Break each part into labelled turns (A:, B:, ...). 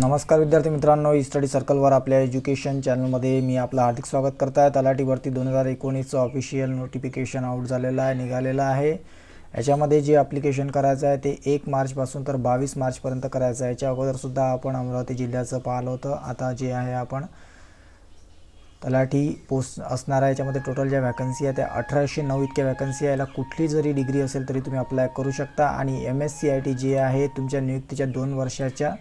A: नमस्कार विद्यार्थी मित्रांनो ई स्टडी सर्कलवर आपल्या एज्युकेशन चॅनलमध्ये मी आपलं हार्दिक स्वागत करत आहे तलाठीवरती दोन हजार एकोणीसचं ऑफिशियल नोटिफिकेशन आउट झालेलं आहे निघालेलं आहे याच्यामध्ये जे ॲप्लिकेशन करायचं आहे ते एक मार्चपासून तर बावीस मार्चपर्यंत करायचं आहे याच्या अगोदरसुद्धा आपण अमरावती जिल्ह्याचं पाहिलं होतं आता जे आहे आपण तलाठी पोस्ट असणार आहे याच्यामध्ये टोटल ज्या वॅकन्सी आहे त्या अठराशे नऊ इतक्या वॅकन्सी आहे याला कुठली जरी डिग्री असेल तरी तुम्ही अप्लाय करू शकता आणि M S C I T जे आहे तुमच्या नियुक्तीच्या दोन वर्षाच्या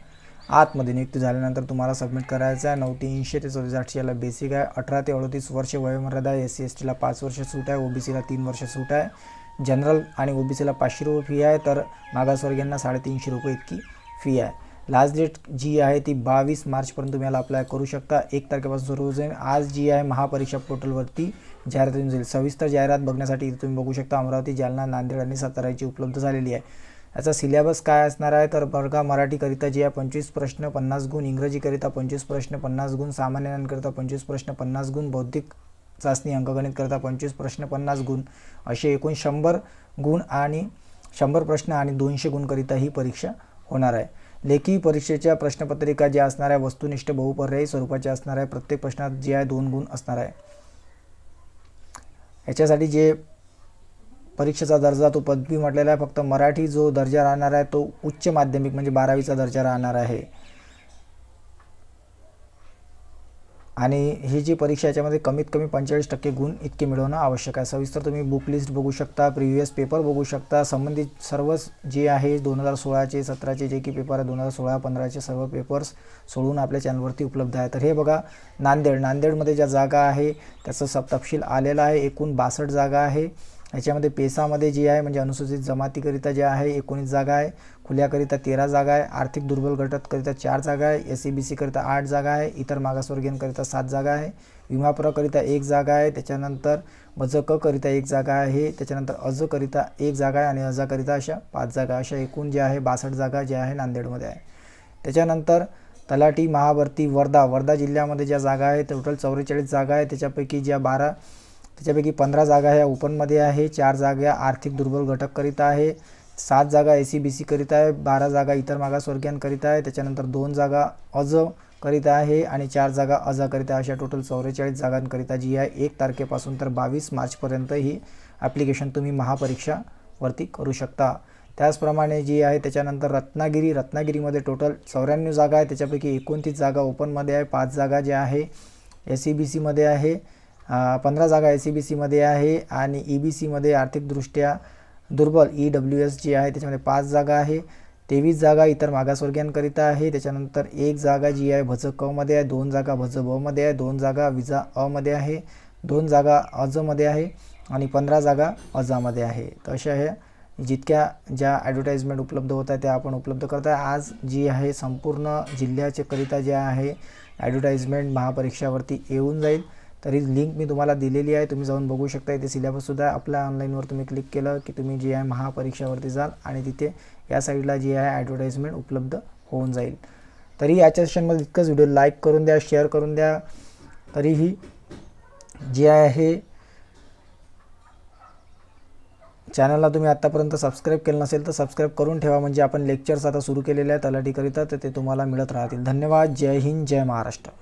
A: आतमध्ये नियुक्त झाल्यानंतर तुम्हाला सबमिट करायचं आहे नऊ तीनशे ते चौतीस आठशे याला बेसिक आहे अठरा ते अडतीस वर्ष वयोमर्यादा आहे एस सी एस टीला पाच वर्ष सूट आहे ओबीसीला तीन वर्ष सूट आहे जनरल आणि ओबीसीला पाचशे रुपये फी आहे तर मागासवर्गीयांना साडेतीनशे रुपये इतकी फी आहे लास्ट डेट जी आहे ती बावीस मार्चपर्यंत तुम्ही याला अप्लाय करू शकता एक तारखेपासून सुरू होऊ जाईल आज जी आहे महापरीक्षा पोर्टलवरती जाहिरात येऊन जाईल सविस्तर जाहिरात बघण्यासाठी तुम्ही बघू शकता अमरावती जालना नांदेड आणि सातारा उपलब्ध झालेली आहे याचा सिलेबस काय असणार आहे तर वर्गा मराठीकरिता जे आहे पंचवीस प्रश्न पन्नास गुण इंग्रजीकरिता पंचवीस प्रश्न पन्नास गुण सामान्यांकरिता पंचवीस प्रश्न पन्नास गुण बौद्धिक चाचणी अंकगणित अंकगणितकरिता पंचवीस प्रश्न पन्नास गुण असे एकूण शंभर गुण आणि शंभर प्रश्न आणि दोनशे गुणकरिता ही परीक्षा होणार आहे लेखी परीक्षेच्या प्रश्नपत्रिका ज्या असणार आहे वस्तुनिष्ठ बहुपर्यायी स्वरूपाच्या असणार आहे प्रत्येक प्रश्नात जे आहे दोन गुण असणार आहे याच्यासाठी जे परीक्षेचा दर्जा तो पदवी म्हटलेला आहे फक्त मराठी जो दर्जा राहणार आहे तो उच्च माध्यमिक म्हणजे बारावीचा दर्जा राहणार आहे आणि ही जी परीक्षा याच्यामध्ये कमीत कमी पंचेचाळीस टक्के गुण इतके मिळवणं आवश्यक आहे सविस्तर तुम्ही बुक लिस्ट बघू शकता प्रिव्हियस पेपर बघू शकता संबंधित सर्व जे आहे दोन हजार सोळाचे सतराचे जे की पेपर आहे दोन हजार सोळा पंधराचे सर्व पेपर्स सोडून आपल्या चॅनलवरती उपलब्ध आहे तर हे बघा नांदेड नांदेडमध्ये ज्या जागा आहे त्याचं सब तपशील आलेला आहे एकूण बासष्ट जागा आहे याच्यामध्ये पेसामध्ये जी आहे म्हणजे अनुसूचित जमातीकरिता जे आहे एकोणीस जागा आहे खुल्याकरिता तेरा जागा आहे आर्थिक दुर्बल गटातकरिता चार जागा आहे एस सी बी सीकरिता आठ जागा आहे इतर मागासवर्गीयांकरिता सात जागा आहे विमापुराकरिता एक जागा आहे त्याच्यानंतर मजक करिता एक जागा आहे त्याच्यानंतर अजकरिता एक जागा आहे आणि अजाकरिता अशा पाच जागा अशा एकूण ज्या आहे बासष्ट जागा ज्या आहे नांदेडमध्ये आहे त्याच्यानंतर तलाठी महावर्ती वर्धा वर्धा जिल्ह्यामध्ये ज्या जागा आहे टोटल चौवेचाळीस जागा आहे त्याच्यापैकी ज्या बारा त्याच्यापैकी पंधरा जागा ह्या ओपनमध्ये आहे चार जागा आर्थिक दुर्बल घटक करीत आहे सात जागा ए सी बी सी करीत आहे बारा जागा इतर मागासवर्गीयांकरीत आहे त्याच्यानंतर दोन जागा अज करीत आहे आणि चार जागा करीत आहे अशा टोटल चौवेचाळीस जागांकरिता जी आहे एक तारखेपासून तर बावीस मार्चपर्यंत ही ॲप्लिकेशन तुम्ही महापरीक्षावरती करू शकता त्याचप्रमाणे जी आहे त्याच्यानंतर रत्नागिरी रत्नागिरीमध्ये टोटल चौऱ्याण्णव जागा आहे त्याच्यापैकी एकोणतीस जागा ओपनमध्ये आहे पाच जागा ज्या आहे एस सी बी सीमध्ये आहे पंधरा जागा एस सी e बी सीमध्ये आहे आणि ई e बी सीमध्ये आर्थिकदृष्ट्या दुर्बल ई डब्ल्यू एस जी आहे त्याच्यामध्ये पाच जागा आहे तेवीस जागा इतर मागासवर्गीयांकरिता आहे त्याच्यानंतर एक जागा जी आहे भज कमध्ये आहे दोन जागा भज बमध्ये आहे दोन जागा विजा अमध्ये आहे दोन जागा अजमध्ये आहे आणि पंधरा जागा अजामध्ये आहे तर अशा आहे जितक्या ज्या ॲडव्हर्टाईजमेंट उपलब्ध होत आहे त्या आपण उपलब्ध करत आहे आज जी आहे संपूर्ण जिल्ह्याच्याकरिता जे आहे ॲडव्हर्टाईजमेंट महापरीक्षावरती येऊन जाईल तरी लिंक मी तुम्हाला दिलेली आहे तुम्ही जाऊन बघू शकता इथे सिलेबससुद्धा आपल्या ऑनलाईनवर तुम्ही क्लिक केलं की तुम्ही जी आहे महापरीक्षावरती जाल आणि तिथे या साईडला जी आहे ॲडव्हर्टाईजमेंट उपलब्ध होऊन जाईल तरी याच्या सेशनमध्ये इतकंच व्हिडिओ लाईक करून द्या शेअर करून द्या तरीही जे आहे चॅनलला तुम्ही आत्तापर्यंत सबस्क्राईब केलं नसेल तर सबस्क्राईब करून ठेवा म्हणजे आपण लेक्चर्स आता सुरू केलेले आहेत तलाठीकरिता तर ते तुम्हाला मिळत राहतील धन्यवाद जय हिंद जय महाराष्ट्र